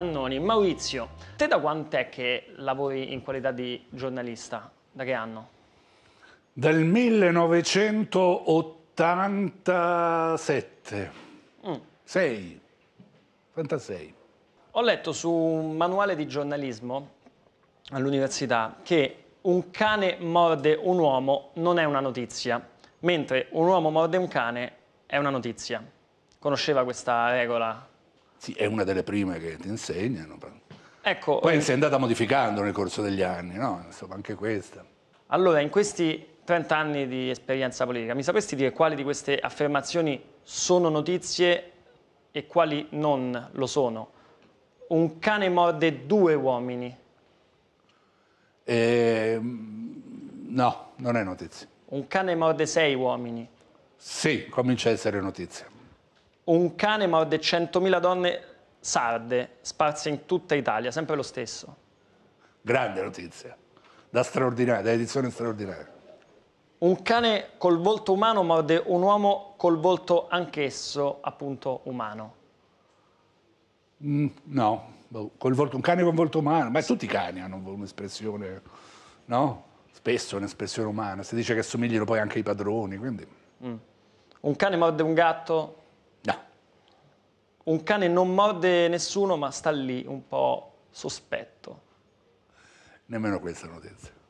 Annoni, Maurizio, te da quant'è che lavori in qualità di giornalista? Da che anno? Dal 1987. Mm. 6. 86. Ho letto su un manuale di giornalismo all'università che un cane morde un uomo non è una notizia, mentre un uomo morde un cane è una notizia. Conosceva questa regola sì, è una delle prime che ti insegnano. Ecco, Poi eh... è andata modificando nel corso degli anni, no? Insomma, anche questa. Allora, in questi 30 anni di esperienza politica, mi sapresti dire quali di queste affermazioni sono notizie e quali non lo sono? Un cane morde due uomini. Eh, no, non è notizia. Un cane morde sei uomini. Sì, comincia a essere notizia un cane morde 100.000 donne sarde sparse in tutta Italia, sempre lo stesso. Grande notizia, da straordinaria, da edizione straordinaria. Un cane col volto umano morde un uomo col volto anch'esso appunto umano. Mm, no, boh, volto, un cane con volto umano, ma tutti i cani hanno un'espressione, no? Spesso un'espressione umana, si dice che assomigliano poi anche ai padroni, quindi... Mm. Un cane morde un gatto un cane non morde nessuno ma sta lì un po' sospetto. Nemmeno questa notizia.